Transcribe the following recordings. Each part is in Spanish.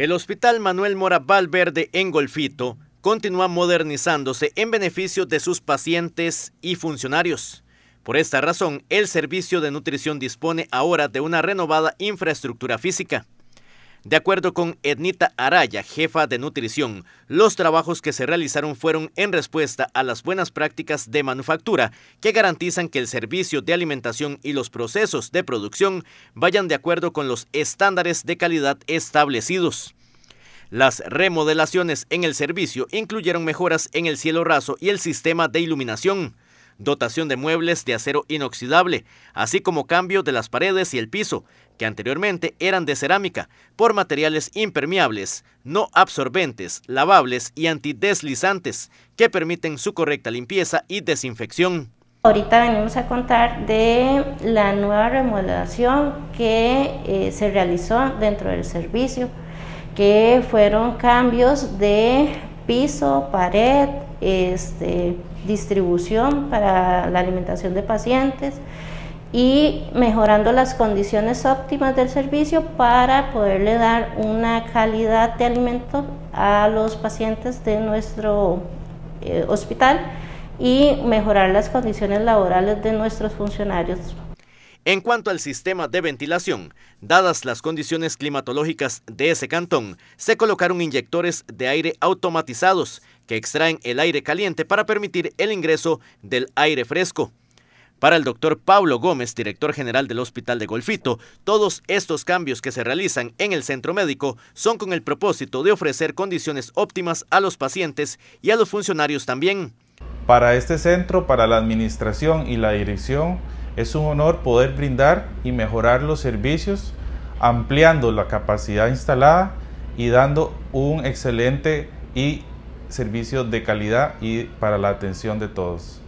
El Hospital Manuel Mora Valverde en Golfito continúa modernizándose en beneficio de sus pacientes y funcionarios. Por esta razón, el servicio de nutrición dispone ahora de una renovada infraestructura física. De acuerdo con Ednita Araya, jefa de nutrición, los trabajos que se realizaron fueron en respuesta a las buenas prácticas de manufactura que garantizan que el servicio de alimentación y los procesos de producción vayan de acuerdo con los estándares de calidad establecidos. Las remodelaciones en el servicio incluyeron mejoras en el cielo raso y el sistema de iluminación dotación de muebles de acero inoxidable, así como cambio de las paredes y el piso, que anteriormente eran de cerámica, por materiales impermeables, no absorbentes, lavables y antideslizantes, que permiten su correcta limpieza y desinfección. Ahorita venimos a contar de la nueva remodelación que eh, se realizó dentro del servicio, que fueron cambios de piso, pared, este, distribución para la alimentación de pacientes y mejorando las condiciones óptimas del servicio para poderle dar una calidad de alimento a los pacientes de nuestro eh, hospital y mejorar las condiciones laborales de nuestros funcionarios. En cuanto al sistema de ventilación, dadas las condiciones climatológicas de ese cantón, se colocaron inyectores de aire automatizados que extraen el aire caliente para permitir el ingreso del aire fresco. Para el doctor Pablo Gómez, director general del Hospital de Golfito, todos estos cambios que se realizan en el centro médico son con el propósito de ofrecer condiciones óptimas a los pacientes y a los funcionarios también. Para este centro, para la administración y la dirección, es un honor poder brindar y mejorar los servicios, ampliando la capacidad instalada y dando un excelente y servicio de calidad y para la atención de todos.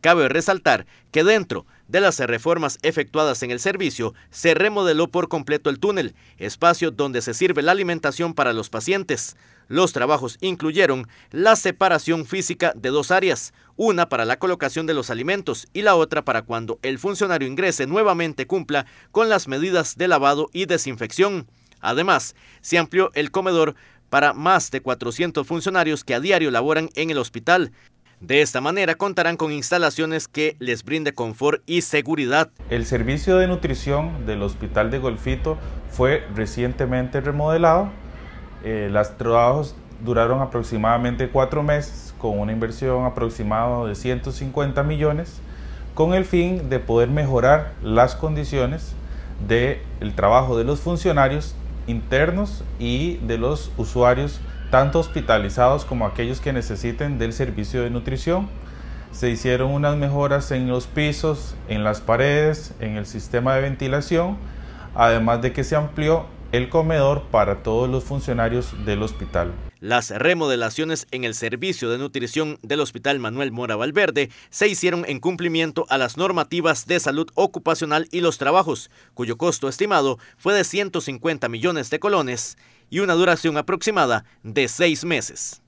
Cabe resaltar que dentro de las reformas efectuadas en el servicio, se remodeló por completo el túnel, espacio donde se sirve la alimentación para los pacientes. Los trabajos incluyeron la separación física de dos áreas, una para la colocación de los alimentos y la otra para cuando el funcionario ingrese nuevamente cumpla con las medidas de lavado y desinfección. Además, se amplió el comedor para más de 400 funcionarios que a diario laboran en el hospital. De esta manera contarán con instalaciones que les brinde confort y seguridad. El servicio de nutrición del Hospital de Golfito fue recientemente remodelado. Eh, los trabajos duraron aproximadamente cuatro meses con una inversión aproximada de 150 millones con el fin de poder mejorar las condiciones del trabajo de los funcionarios internos y de los usuarios tanto hospitalizados como aquellos que necesiten del servicio de nutrición. Se hicieron unas mejoras en los pisos, en las paredes, en el sistema de ventilación, además de que se amplió el comedor para todos los funcionarios del hospital. Las remodelaciones en el servicio de nutrición del Hospital Manuel Mora Valverde se hicieron en cumplimiento a las normativas de salud ocupacional y los trabajos, cuyo costo estimado fue de 150 millones de colones y una duración aproximada de seis meses.